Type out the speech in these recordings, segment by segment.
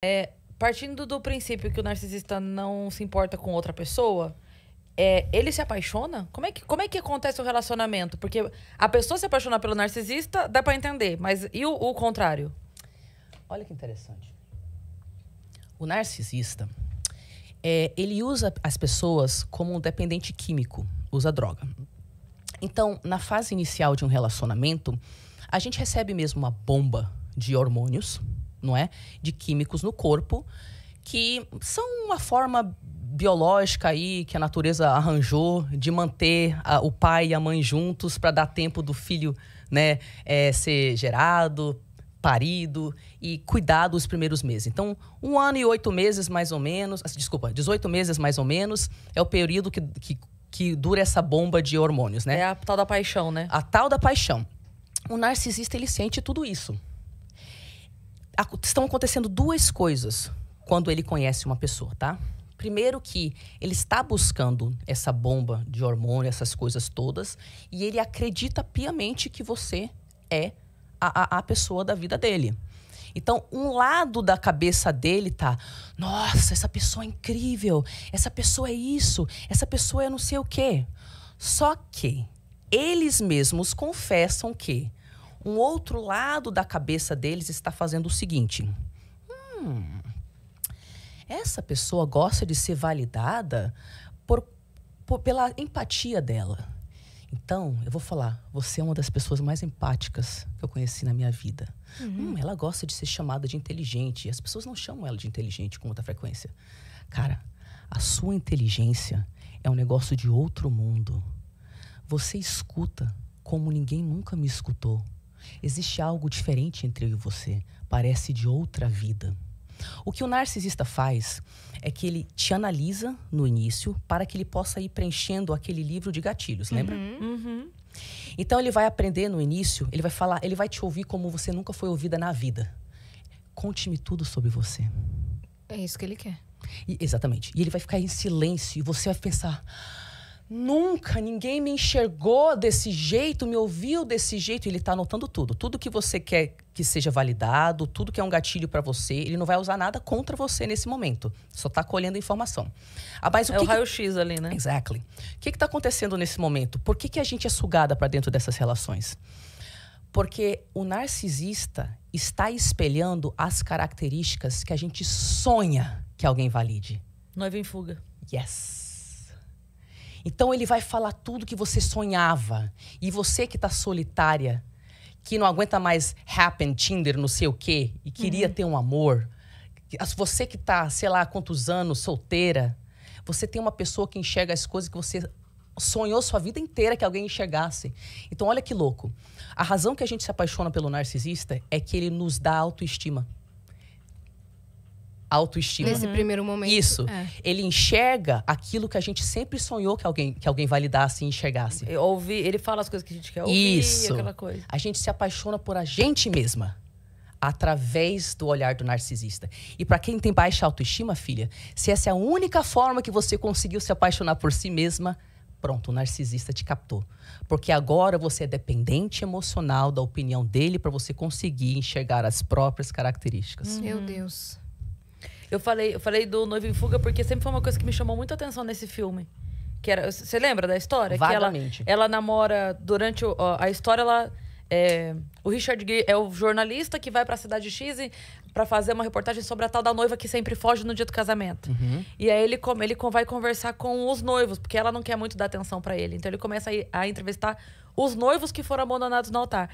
É, partindo do princípio que o narcisista não se importa com outra pessoa, é, ele se apaixona? Como é, que, como é que acontece o relacionamento? Porque a pessoa se apaixonar pelo narcisista dá para entender, mas e o, o contrário? Olha que interessante. O narcisista, é, ele usa as pessoas como um dependente químico, usa droga. Então, na fase inicial de um relacionamento, a gente recebe mesmo uma bomba de hormônios, não é? De químicos no corpo que são uma forma biológica aí que a natureza arranjou de manter a, o pai e a mãe juntos para dar tempo do filho, né, é, ser gerado, parido e cuidado os primeiros meses. Então, um ano e oito meses mais ou menos, assim, desculpa, 18 meses mais ou menos é o período que, que, que dura essa bomba de hormônios, né? É a tal da paixão, né? A tal da paixão. O narcisista ele sente tudo isso estão acontecendo duas coisas quando ele conhece uma pessoa, tá? Primeiro que ele está buscando essa bomba de hormônio, essas coisas todas, e ele acredita piamente que você é a, a, a pessoa da vida dele. Então, um lado da cabeça dele tá: nossa, essa pessoa é incrível, essa pessoa é isso, essa pessoa é não sei o quê. Só que eles mesmos confessam que um outro lado da cabeça deles está fazendo o seguinte: hum, essa pessoa gosta de ser validada por, por, pela empatia dela. Então, eu vou falar, você é uma das pessoas mais empáticas que eu conheci na minha vida. Uhum. Hum, ela gosta de ser chamada de inteligente. as pessoas não chamam ela de inteligente com muita frequência. Cara, a sua inteligência é um negócio de outro mundo. Você escuta como ninguém nunca me escutou. Existe algo diferente entre eu e você, parece de outra vida. O que o narcisista faz é que ele te analisa no início para que ele possa ir preenchendo aquele livro de gatilhos, lembra? Uhum, uhum. Então ele vai aprender no início, ele vai falar, ele vai te ouvir como você nunca foi ouvida na vida. Conte-me tudo sobre você. É isso que ele quer. E, exatamente. E ele vai ficar em silêncio e você vai pensar. Nunca ninguém me enxergou desse jeito, me ouviu desse jeito. Ele está anotando tudo. Tudo que você quer que seja validado, tudo que é um gatilho para você, ele não vai usar nada contra você nesse momento. Só está colhendo informação. Ah, mas o é que o raio-x que... ali, né? Exactly. O que está acontecendo nesse momento? Por que, que a gente é sugada para dentro dessas relações? Porque o narcisista está espelhando as características que a gente sonha que alguém valide. Noiva em fuga. Yes. Então ele vai falar tudo que você sonhava. E você que está solitária, que não aguenta mais Happen, Tinder, não sei o quê, e queria uhum. ter um amor. Você que está, sei lá, quantos anos, solteira, você tem uma pessoa que enxerga as coisas que você sonhou sua vida inteira que alguém enxergasse. Então olha que louco. A razão que a gente se apaixona pelo narcisista é que ele nos dá autoestima autoestima. Nesse primeiro momento. Isso. É. Ele enxerga aquilo que a gente sempre sonhou que alguém, que alguém validasse e enxergasse. Eu ouvi, ele fala as coisas que a gente quer ouvir, Isso. aquela coisa. A gente se apaixona por a gente mesma através do olhar do narcisista. E para quem tem baixa autoestima, filha, se essa é a única forma que você conseguiu se apaixonar por si mesma, pronto, o narcisista te captou. Porque agora você é dependente emocional da opinião dele para você conseguir enxergar as próprias características. Meu Deus. Eu falei, eu falei do Noivo em Fuga porque sempre foi uma coisa que me chamou muito a atenção nesse filme. Que era, você lembra da história? Vagamente. Que ela, ela namora durante o, a história ela é, o Richard Gere é o jornalista que vai para a cidade X para fazer uma reportagem sobre a tal da noiva que sempre foge no dia do casamento. Uhum. E aí ele, ele vai conversar com os noivos, porque ela não quer muito dar atenção para ele. Então ele começa a, a entrevistar os noivos que foram abandonados no altar.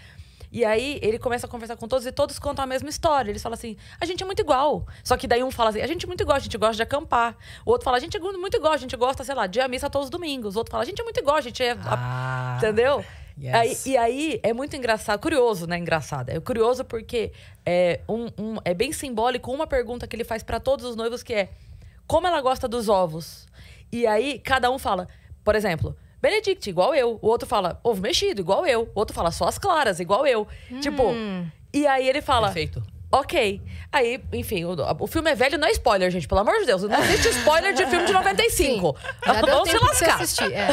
E aí ele começa a conversar com todos e todos contam a mesma história. Eles falam assim: a gente é muito igual. Só que daí um fala assim: a gente é muito igual, a gente gosta de acampar. O outro fala: a gente é muito igual, a gente gosta, sei lá, de ir à missa todos os domingos. O outro fala: a gente é muito igual, a gente é. Ah, Entendeu? Yes. Aí, e aí é muito engraçado, curioso, né? Engraçado. É curioso porque é, um, um é bem simbólico uma pergunta que ele faz para todos os noivos que é como ela gosta dos ovos. E aí cada um fala, por exemplo, Benedict, igual eu. O outro fala ovo mexido, igual eu. O outro fala só as claras, igual eu. Tipo, hum. Tipo, e aí ele fala. Perfeito. Ok. Aí, enfim, o, o, filme é velho, não é spoiler, gente. Pelo amor de Deus. Não existe spoiler de filme de 95. Sim, Vamos se lascar. Assistir, é.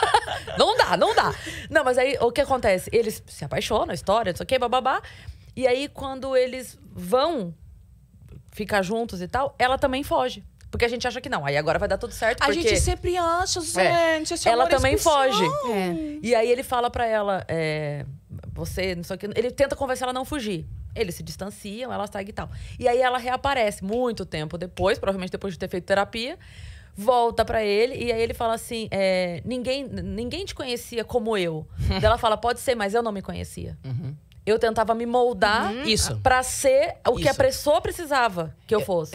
não dá, não dá. Não, mas aí o que acontece? Eles se apaixonam, história, não sei o quê, bababá. E aí, quando eles vão ficar juntos e tal, ela também foge. Porque a gente acha que não. Aí agora vai dar tudo certo. Porque... A gente sempre acha, é. gente. É. Ela também foge. É. E aí ele fala para ela: é, você, não sei o que. Ele tenta convencer ela a não fugir. Eles se distanciam, ela segue e tal. E aí ela reaparece muito tempo depois, provavelmente depois de ter feito terapia. Volta para ele e aí ele fala assim: é, ninguém, ninguém te conhecia como eu. ela fala: pode ser, mas eu não me conhecia. Uhum. Eu tentava me moldar uhum. para ser o Isso. que a pessoa precisava que eu é. fosse.